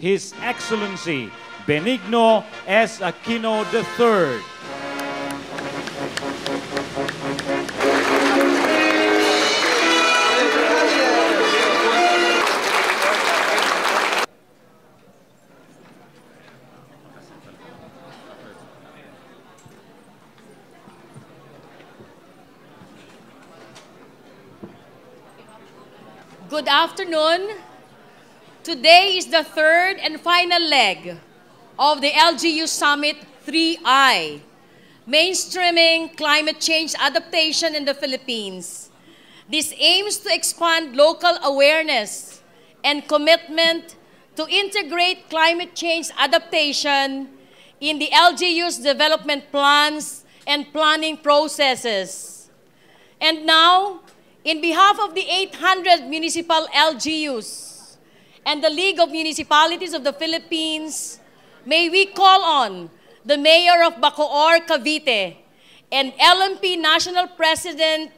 His Excellency Benigno S. Aquino III. Good afternoon, Today is the third and final leg of the LGU Summit 3I, Mainstreaming Climate Change Adaptation in the Philippines. This aims to expand local awareness and commitment to integrate climate change adaptation in the LGU's development plans and planning processes. And now, in behalf of the 800 municipal LGUs, and the League of Municipalities of the Philippines, may we call on the Mayor of Bacoor, Cavite, and LMP National President,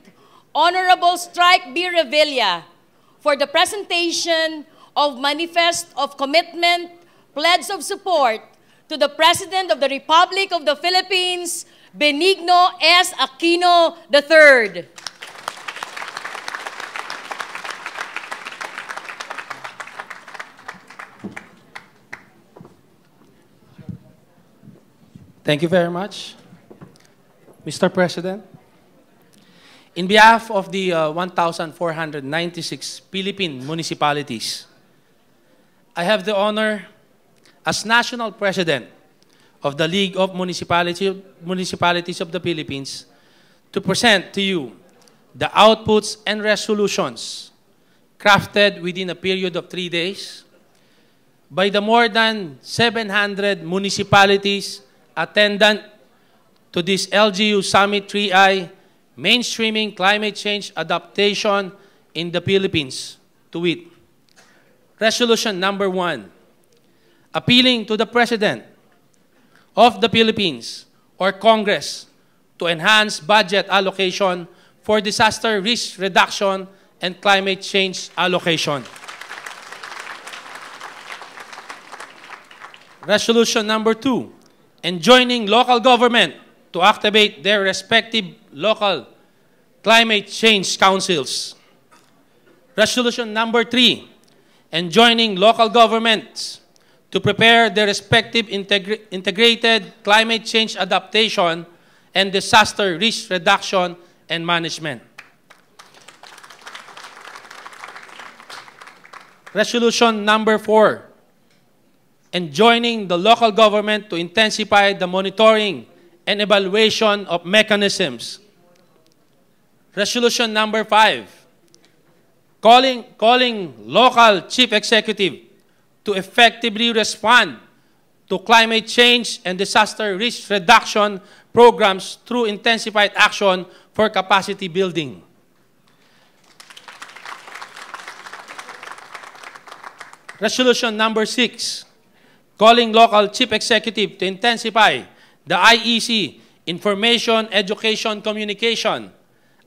Honorable Strike B. Revilla, for the presentation of Manifest of Commitment, Pledge of Support to the President of the Republic of the Philippines, Benigno S. Aquino III. Thank you very much. Mr. President, in behalf of the uh, 1,496 Philippine municipalities, I have the honor as national president of the League of Municipality, Municipalities of the Philippines to present to you the outputs and resolutions crafted within a period of three days by the more than 700 municipalities attendant to this LGU Summit 3I, Mainstreaming Climate Change Adaptation in the Philippines, to it, Resolution number one, appealing to the President of the Philippines or Congress to enhance budget allocation for disaster risk reduction and climate change allocation. Resolution number two, enjoining local government to activate their respective local climate change councils. Resolution number three, enjoining local governments to prepare their respective integra integrated climate change adaptation and disaster risk reduction and management. Resolution number four, Enjoining the local government to intensify the monitoring and evaluation of mechanisms. Resolution number five, calling, calling local chief executive to effectively respond to climate change and disaster risk reduction programs through intensified action for capacity building. Resolution number six, calling local chief executive to intensify the IEC information, education, communication,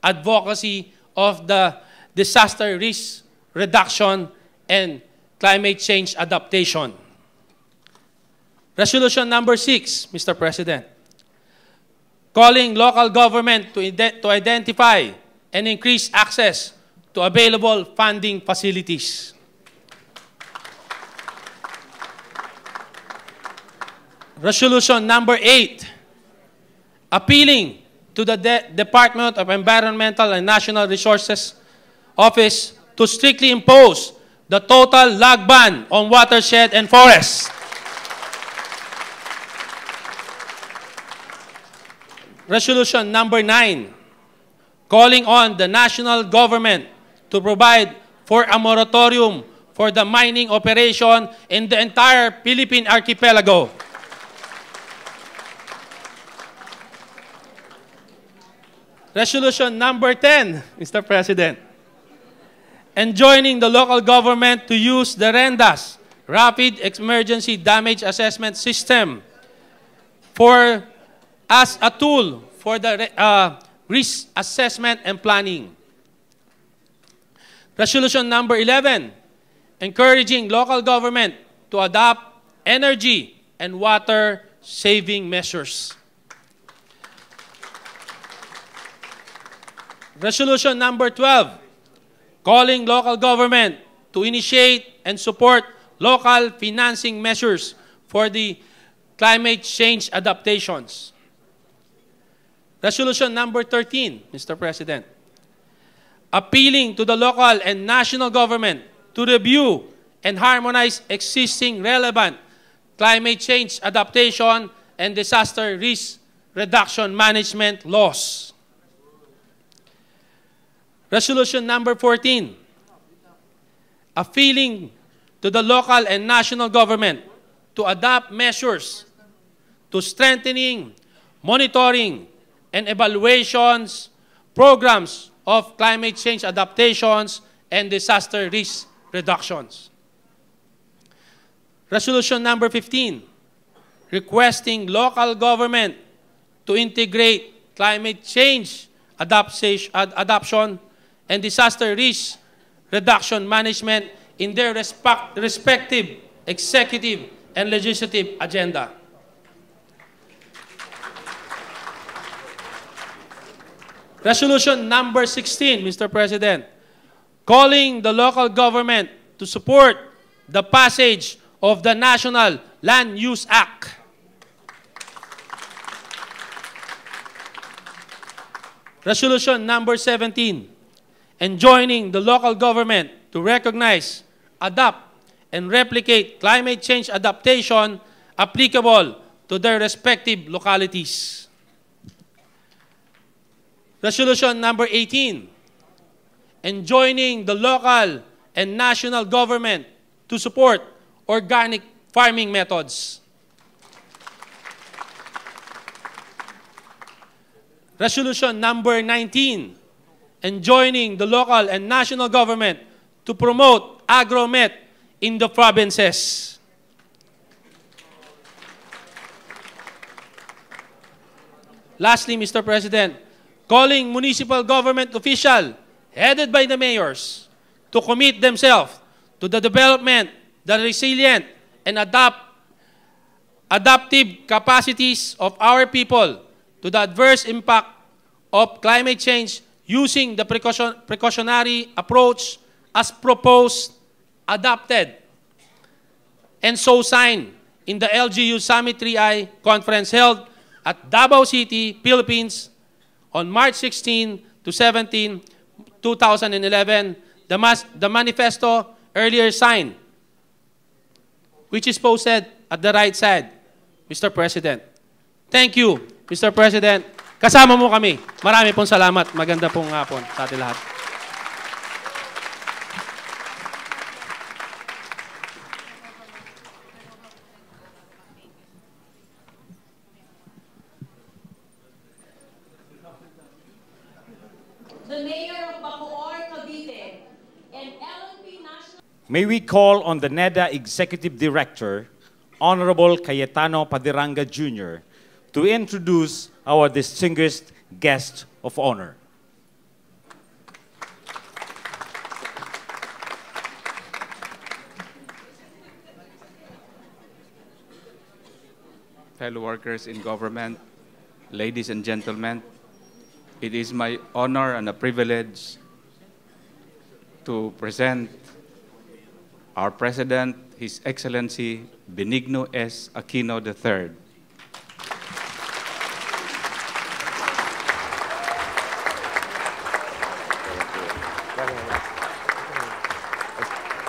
advocacy of the disaster risk reduction and climate change adaptation. Resolution number six, Mr. President, calling local government to, to identify and increase access to available funding facilities. Resolution number eight, appealing to the De Department of Environmental and National Resources Office to strictly impose the total log ban on watershed and forests. Resolution number nine, calling on the national government to provide for a moratorium for the mining operation in the entire Philippine archipelago. Resolution number 10, Mr. President. Enjoining the local government to use the RENDAS, Rapid Emergency Damage Assessment System, for, as a tool for the uh, risk assessment and planning. Resolution number 11, encouraging local government to adopt energy and water saving measures. Resolution number 12, calling local government to initiate and support local financing measures for the climate change adaptations. Resolution number 13, Mr. President, appealing to the local and national government to review and harmonize existing relevant climate change adaptation and disaster risk reduction management laws. Resolution number 14, A feeling to the local and national government to adopt measures to strengthening, monitoring, and evaluations programs of climate change adaptations and disaster risk reductions. Resolution number 15, requesting local government to integrate climate change adaptation and disaster risk reduction management in their respective executive and legislative agenda. Resolution number 16, Mr. President, calling the local government to support the passage of the National Land Use Act. Resolution number 17, and joining the local government to recognize, adapt, and replicate climate change adaptation applicable to their respective localities. Resolution number 18, and joining the local and national government to support organic farming methods. Resolution number 19, and joining the local and national government to promote AgroMet in the provinces. Lastly, Mr. President, calling municipal government official headed by the mayors to commit themselves to the development, the resilient, and adapt, adaptive capacities of our people to the adverse impact of climate change using the precaution, precautionary approach as proposed, adopted, and so signed in the LGU Summit 3I conference held at Davao City, Philippines on March 16 to 17, 2011. The, mas the manifesto earlier signed, which is posted at the right side, Mr. President. Thank you, Mr. President. Kasama mo kami. Marami pong salamat. Maganda pong hapon sa ating lahat. May we call on the NEDA Executive Director, Honorable Cayetano Padiranga Jr., to introduce our distinguished guest of honor. Fellow workers in government, ladies and gentlemen, it is my honor and a privilege to present our President, His Excellency Benigno S. Aquino III.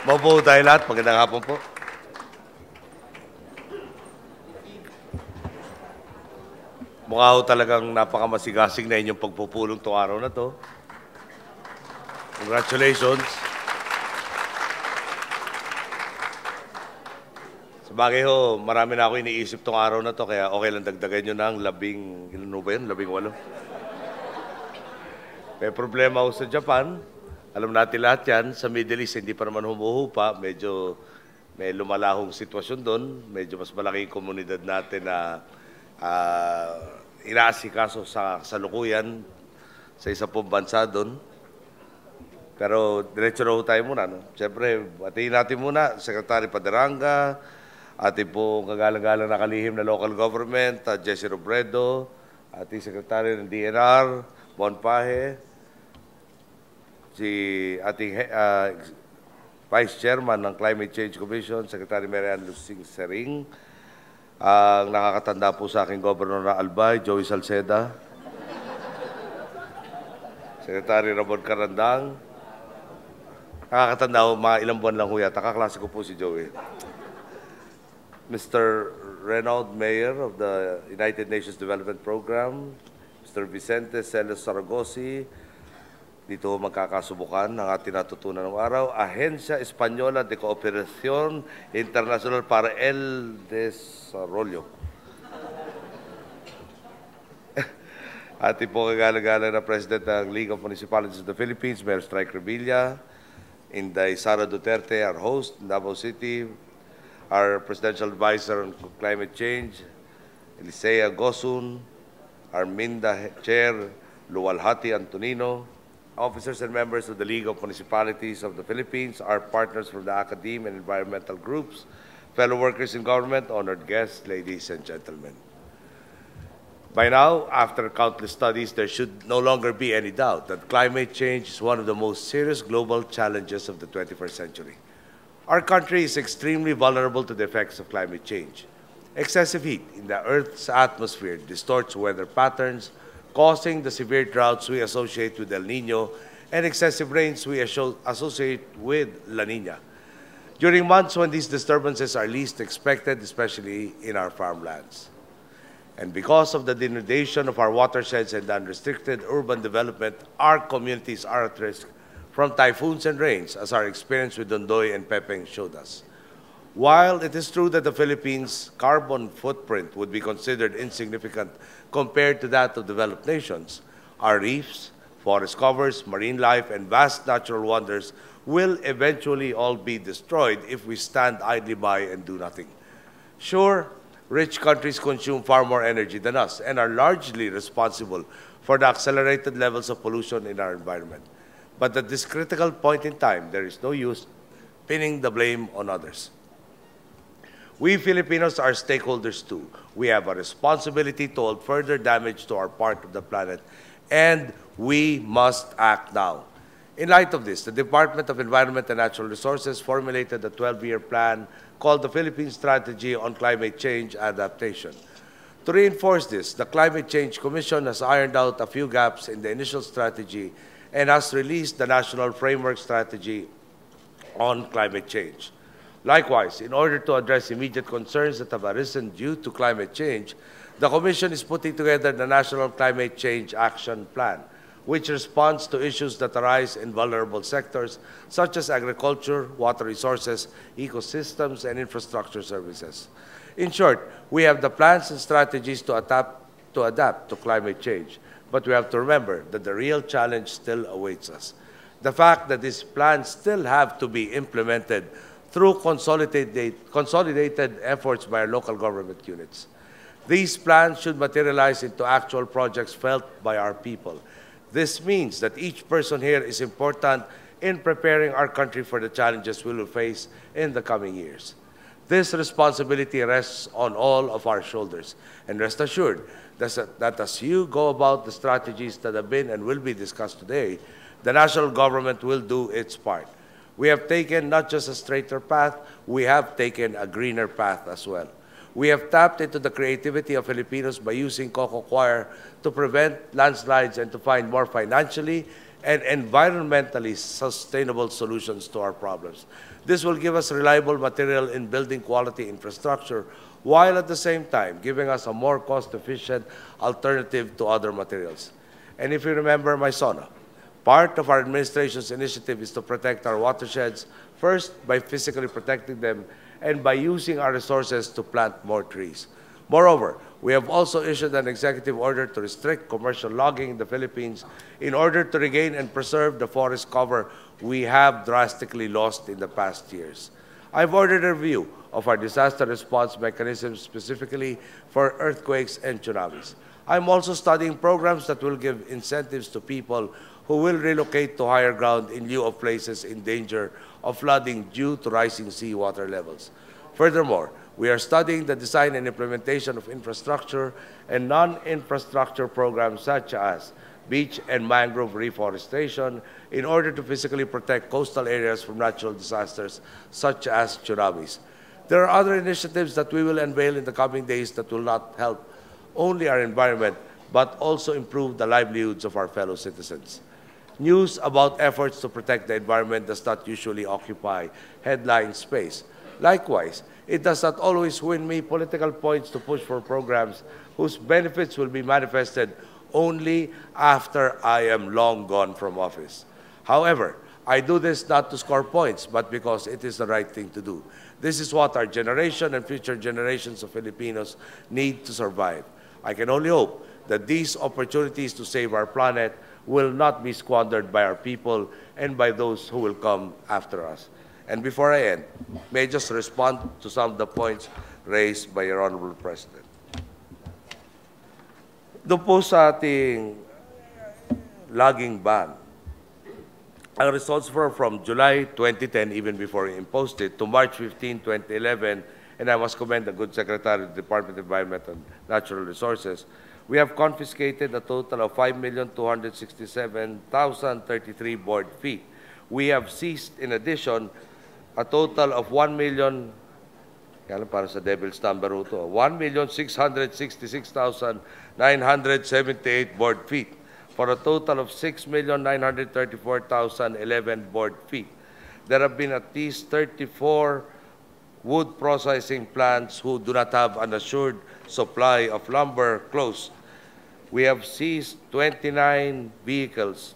Mabuo tayo lahat. Magandang hapon po. Mukha ho talagang napakamasigasig na inyong pagpupulong itong araw na to. Congratulations. Sabagay ho, marami na ako iniisip itong araw na to, kaya okay lang dagdagan nyo ng labing, ano ba yun? Labing walo. May problema ho sa Japan. Alam natin lahat yan, sa Middle East hindi pa naman humuhupa, medyo may lumalahong sitwasyon doon, medyo mas malaking komunidad natin na uh, inaasikaso sa salukuyan sa isa pong bansa doon. Pero diretso na tayo muna. No? Siyempre, atiin natin muna, Secretary Paderanga, ating po kagalang-galang nakalihim na local government, uh, Jesse Robredo, ating Secretary ng DNR, Bon Pahe, si ating uh, ah, Vice Chairman ng Climate Change Commission, Secretary Marian Lucing Sering, ang uh, nakakatanda po sa aking Governor na Albay, Joey Salceda, Secretary Ramon Carandang, nakakatanda po, mga ilang buwan lang ho yata, ko po si Joey. Mr. Reynold Mayor of the United Nations Development Program, Mr. Vicente Celes Saragosi, dito magkakasubukan ng ating natutunan ng araw, Ahensya Espanyola de Cooperación Internacional para el Desarrollo. Ating po kagala-gala na President ng League of Municipalities of the Philippines, Mayor Strike Revilla, Inday Sara Duterte, our host, in Davao City, our Presidential Advisor on Climate Change, Elisea Gosun, Arminda Chair, Luwalhati Antonino, Officers and members of the League of Municipalities of the Philippines, our partners from the academic and environmental groups, fellow workers in government, honored guests, ladies and gentlemen. By now, after countless studies, there should no longer be any doubt that climate change is one of the most serious global challenges of the 21st century. Our country is extremely vulnerable to the effects of climate change. Excessive heat in the Earth's atmosphere distorts weather patterns, causing the severe droughts we associate with El Nino and excessive rains we associate with La Nina. During months when these disturbances are least expected, especially in our farmlands. And because of the denudation of our watersheds and unrestricted urban development, our communities are at risk from typhoons and rains, as our experience with Dondoy and Pepeng showed us. While it is true that the Philippines' carbon footprint would be considered insignificant compared to that of developed nations, our reefs, forest covers, marine life, and vast natural wonders will eventually all be destroyed if we stand idly by and do nothing. Sure, rich countries consume far more energy than us and are largely responsible for the accelerated levels of pollution in our environment. But at this critical point in time, there is no use pinning the blame on others. We Filipinos are stakeholders too. We have a responsibility to hold further damage to our part of the planet, and we must act now. In light of this, the Department of Environment and Natural Resources formulated a 12-year plan called the Philippine Strategy on Climate Change Adaptation. To reinforce this, the Climate Change Commission has ironed out a few gaps in the initial strategy and has released the National Framework Strategy on Climate Change. Likewise, in order to address immediate concerns that have arisen due to climate change, the Commission is putting together the National Climate Change Action Plan, which responds to issues that arise in vulnerable sectors such as agriculture, water resources, ecosystems, and infrastructure services. In short, we have the plans and strategies to adapt to, adapt to climate change, but we have to remember that the real challenge still awaits us. The fact that these plans still have to be implemented through consolidated efforts by our local government units. These plans should materialize into actual projects felt by our people. This means that each person here is important in preparing our country for the challenges we will face in the coming years. This responsibility rests on all of our shoulders. And rest assured that as you go about the strategies that have been and will be discussed today, the national government will do its part. We have taken not just a straighter path, we have taken a greener path as well. We have tapped into the creativity of Filipinos by using Coco Choir to prevent landslides and to find more financially and environmentally sustainable solutions to our problems. This will give us reliable material in building quality infrastructure while at the same time giving us a more cost-efficient alternative to other materials. And if you remember my sauna, Part of our administration's initiative is to protect our watersheds, first by physically protecting them and by using our resources to plant more trees. Moreover, we have also issued an executive order to restrict commercial logging in the Philippines in order to regain and preserve the forest cover we have drastically lost in the past years. I've ordered a review of our disaster response mechanisms specifically for earthquakes and tsunamis. I'm also studying programs that will give incentives to people who will relocate to higher ground in lieu of places in danger of flooding due to rising seawater levels. Furthermore, we are studying the design and implementation of infrastructure and non-infrastructure programs such as beach and mangrove reforestation in order to physically protect coastal areas from natural disasters such as tsunamis. There are other initiatives that we will unveil in the coming days that will not help only our environment, but also improve the livelihoods of our fellow citizens news about efforts to protect the environment does not usually occupy headline space. Likewise, it does not always win me political points to push for programs whose benefits will be manifested only after I am long gone from office. However, I do this not to score points, but because it is the right thing to do. This is what our generation and future generations of Filipinos need to survive. I can only hope that these opportunities to save our planet will not be squandered by our people and by those who will come after us. And before I end, may I just respond to some of the points raised by your Honorable President. The po sa ating logging ban, ang results were from July 2010, even before we imposed it, to March 15, 2011, and I must commend the good Secretary of the Department of Environment and Natural Resources we have confiscated a total of 5,267,033 board feet. We have seized, in addition, a total of 1 million, kaya para sa devil's number ito, 1,666,978 board feet for a total of 6,934,011 board feet. There have been at least 34 wood processing plants who do not have an assured supply of lumber close we have seized 29 vehicles,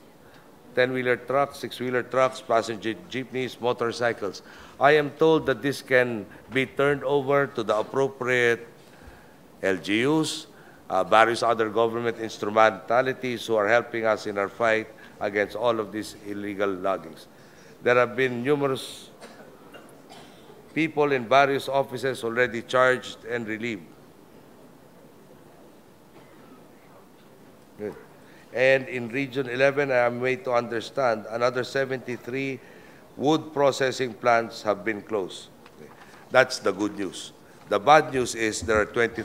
10-wheeler trucks, 6-wheeler trucks, passenger jeepneys, motorcycles. I am told that this can be turned over to the appropriate LGUs, uh, various other government instrumentalities who are helping us in our fight against all of these illegal loggings. There have been numerous people in various offices already charged and relieved. And in Region 11, I am made to understand, another 73 wood processing plants have been closed. That's the good news. The bad news is there are 20,000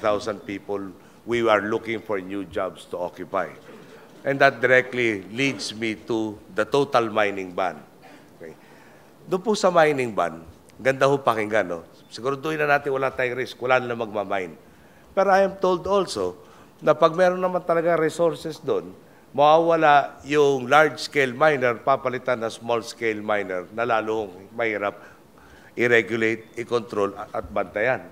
people we are looking for new jobs to occupy. And that directly leads me to the total mining ban. Okay. Doon po sa mining ban, ganda ho pakinggan, no? Siguraduhin na natin wala tayong risk, wala na magmamine. Pero I am told also na pag meron naman talaga resources doon, mawawala yung large-scale miner, papalitan na small-scale miner na lalong mahirap i-regulate, i-control at bantayan.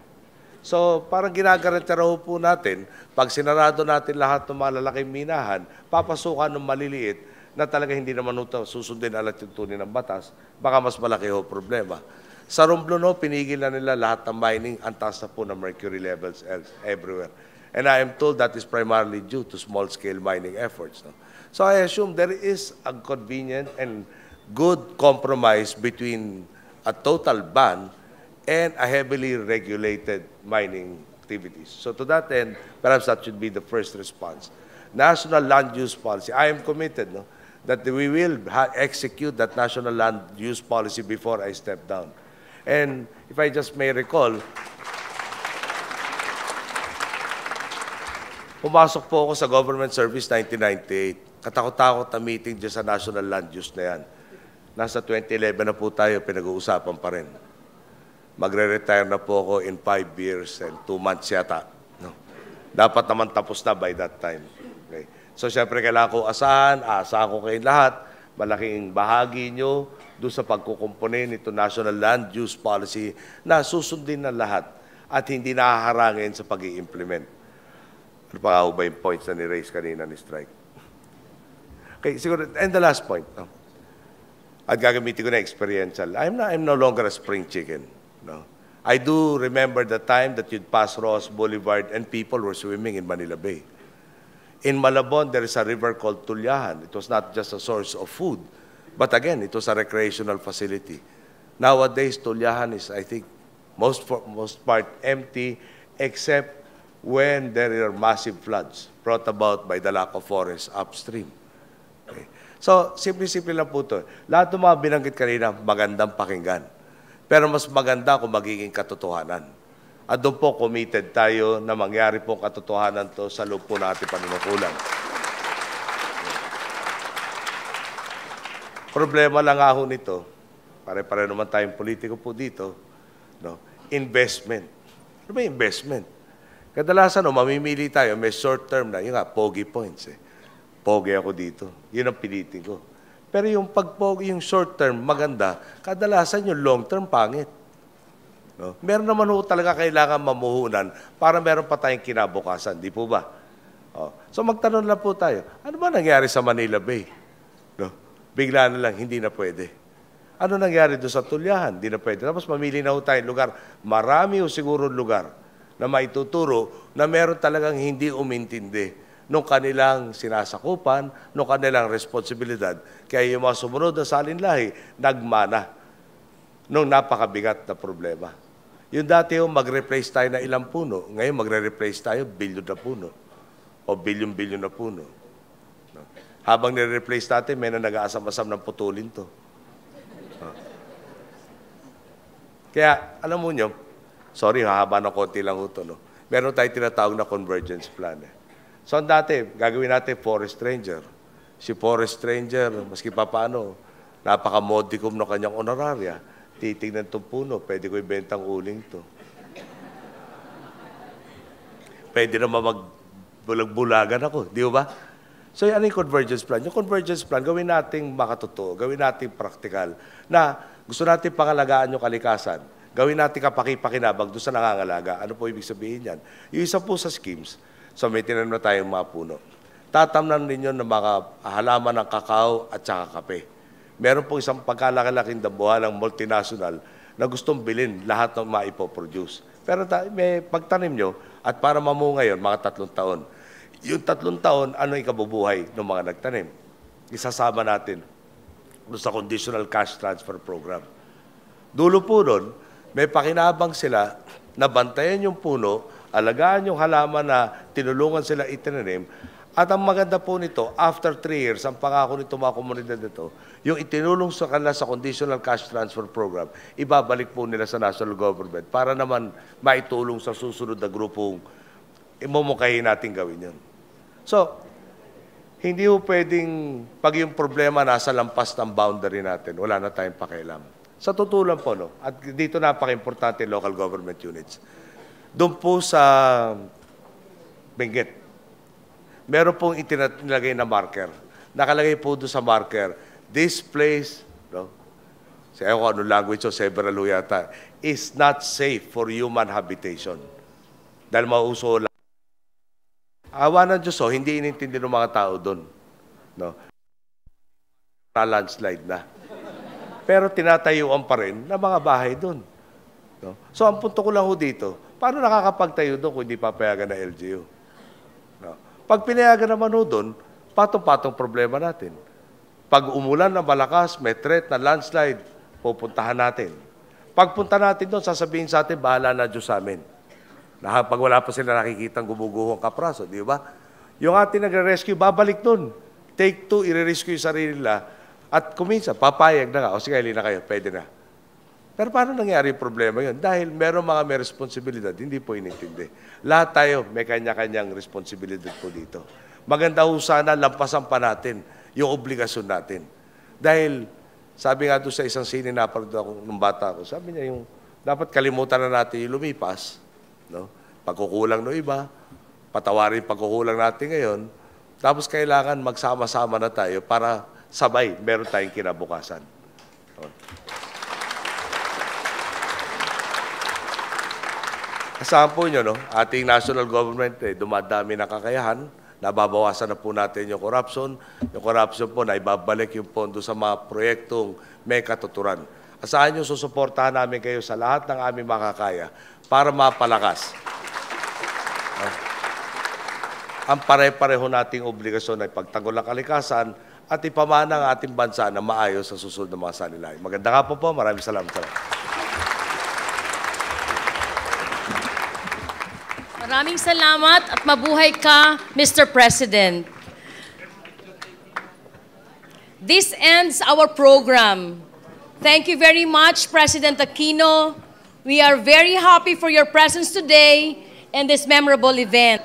So parang ginagarantira po natin, pag sinarado natin lahat ng malalaking minahan, papasukan ng maliliit na talaga hindi naman ito susundin alat yung tunin ng batas, baka mas malaki ho problema. Sa Romblon, pinigil na nila lahat ng mining, ang taas na po ng mercury levels everywhere. And I am told that is primarily due to small-scale mining efforts. No? So I assume there is a convenient and good compromise between a total ban and a heavily regulated mining activities. So to that end, perhaps that should be the first response. National land use policy. I am committed no? that we will execute that national land use policy before I step down. And if I just may recall, Pumasok po ako sa government service 1998. Katakot-takot na meeting dyan sa National Land Use na yan. Nasa 2011 na po tayo, pinag-uusapan pa rin. Magre-retire na po ako in 5 years and 2 months yata. No? Dapat naman tapos na by that time. Okay. So siyempre kailangan ko asahan, aasahan ko kayong lahat. Malaking bahagi nyo doon sa pagkukumpone nito National Land Use Policy na susundin na lahat at hindi nahaharangin sa pag implement Napakaho ba yung points na ni-raise kanina ni Strike? Okay, siguro, and the last point. No? At gagamitin ko na experiential. I'm, not, I'm no longer a spring chicken. No? I do remember the time that you'd pass Ross Boulevard and people were swimming in Manila Bay. In Malabon, there is a river called Tulyahan. It was not just a source of food, but again, it was a recreational facility. Nowadays, Tulyahan is, I think, most for most part empty, except when there are massive floods brought about by the lack of forest upstream. Okay. So, simple-simple lang po ito. Lahat ng mga binanggit kanina, magandang pakinggan. Pero mas maganda kung magiging katotohanan. At doon po committed tayo na mangyari po katotohanan to sa loob po natin panunukulan. Problema lang ako nito, pare-pare naman tayong politiko po dito, no? investment. Ano ba investment? Kadalasan, no, oh, mamimili tayo, may short term na. Yung nga, pogi points. Eh. Pogi ako dito. Yun ang pilitin ko. Pero yung pagpogi, yung short term, maganda. Kadalasan yung long term, pangit. No? Meron naman ho talaga kailangan mamuhunan para meron pa tayong kinabukasan. Di po ba? Oh. So magtanong lang po tayo, ano ba nangyari sa Manila Bay? No? Bigla na lang, hindi na pwede. Ano nangyari doon sa Tulyahan? Hindi na pwede. Tapos mamili na ho tayong lugar. Marami o siguro lugar na maituturo na meron talagang hindi umintindi nung kanilang sinasakupan, nung kanilang responsibilidad. Kaya yung mga sumunod na salinlahi, nagmana nung napakabigat na problema. Yung dati yung mag-replace tayo na ilang puno, ngayon magre-replace tayo bilyon na puno o bilyon-bilyon na puno. Habang nire-replace natin, may na nag-aasam-asam ng putulin to. Kaya, alam mo nyo, Sorry, hahaba na konti lang ito. No? Meron tayong tinatawag na convergence plan. Eh. So ang dati, gagawin natin forest ranger. Si forest ranger, maski pa paano, napaka-modicum ng kanyang honoraria. Titignan itong puno, pwede ko ibentang uling to. Pwede naman magbulag-bulagan ako, di ba? So yan yung convergence plan? Yung convergence plan, gawin nating makatotoo, gawin nating praktikal na gusto natin pangalagaan yung kalikasan gawin natin kapakipakinabag doon sa nangangalaga. Ano po ibig sabihin niyan? Yung isa po sa schemes, so may tinanim na tayong mga puno. Tatamnan ninyo ng mga halaman ng kakao at saka kape. Meron po isang pagkalaki-laking dabuhan ng multinational na gustong bilhin lahat ng maipoproduce. Pero may pagtanim nyo at para mamunga ngayon, mga tatlong taon. Yung tatlong taon, ano ikabubuhay ng mga nagtanim? Isasama natin sa conditional cash transfer program. Dulo po doon, may pakinabang sila nabantayan yung puno, alagaan yung halaman na tinulungan sila itinanim. At ang maganda po nito, after 3 years, ang pangako nito mga komunidad nito, yung itinulong sa kanila sa Conditional Cash Transfer Program, ibabalik po nila sa national government para naman maitulong sa susunod na grupong imumukay natin gawin yun. So, hindi po pwedeng pag yung problema nasa lampas ng boundary natin, wala na tayong pakialam. Sa totoo po, no? at dito napaka-importante local government units. Doon po sa Benguet, meron pong itinilagay na marker. Nakalagay po doon sa marker, this place, no? Sa ko ano language o several yata, is not safe for human habitation. Dahil mauso lang. Awa ng Diyos, oh, hindi inintindi ng mga tao doon. No? Na landslide na pero tinatayuan pa rin ng mga bahay doon. No? So ang punto ko lang ho dito, paano nakakapagtayo doon kung hindi papayagan ng LGU? No? Pag pinayagan naman ho doon, patong-patong problema natin. Pag umulan ng malakas, may threat na landslide, pupuntahan natin. Pagpunta natin doon, sasabihin sa atin, bahala na Diyos sa amin. Pag wala pa sila nakikitang gumuguho ang kapraso, di ba? Yung ating nagre-rescue, babalik doon. Take two, i-rescue yung sarili nila at kuminsa, papayag na ka, o sige, na kayo, pwede na. Pero paano nangyari yung problema yun? Dahil meron mga may responsibilidad, hindi po inintindi. Lahat tayo may kanya-kanyang responsibilidad po dito. Maganda ho sana lampasan pa natin yung obligasyon natin. Dahil sabi nga doon sa isang sine na ako nung bata ko, sabi niya yung dapat kalimutan na natin yung lumipas. No? Pagkukulang ng no iba, patawarin pagkukulang natin ngayon, tapos kailangan magsama-sama na tayo para sabay meron tayong kinabukasan. Kasama oh. po nyo, no? ating national government, eh, dumadami na kakayahan, nababawasan na po natin yung corruption. Yung corruption po, ibabalik yung pondo sa mga proyektong may katuturan. Asahan nyo, susuportahan namin kayo sa lahat ng aming makakaya para mapalakas. Oh. Ang pare-pareho nating obligasyon ay pagtanggol ng kalikasan, at ipamana ang ating bansa na maayos sa susunod na mga sanilayan. Maganda nga po po. Maraming salamat. salamat. Maraming salamat at mabuhay ka, Mr. President. This ends our program. Thank you very much, President Aquino. We are very happy for your presence today and this memorable event.